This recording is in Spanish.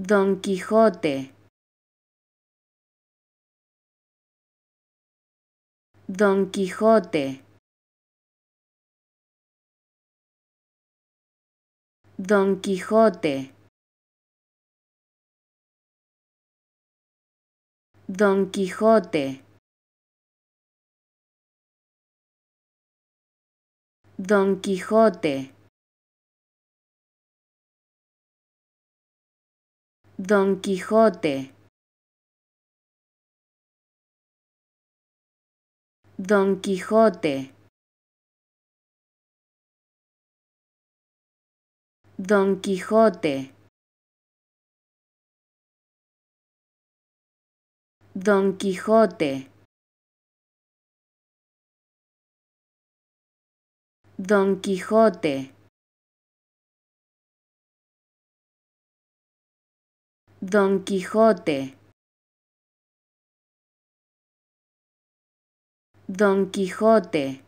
Don Quijote Don Quijote Don Quijote Don Quijote Don Quijote Don Quijote Don Quijote Don Quijote Don Quijote Don Quijote Don Quijote Don Quijote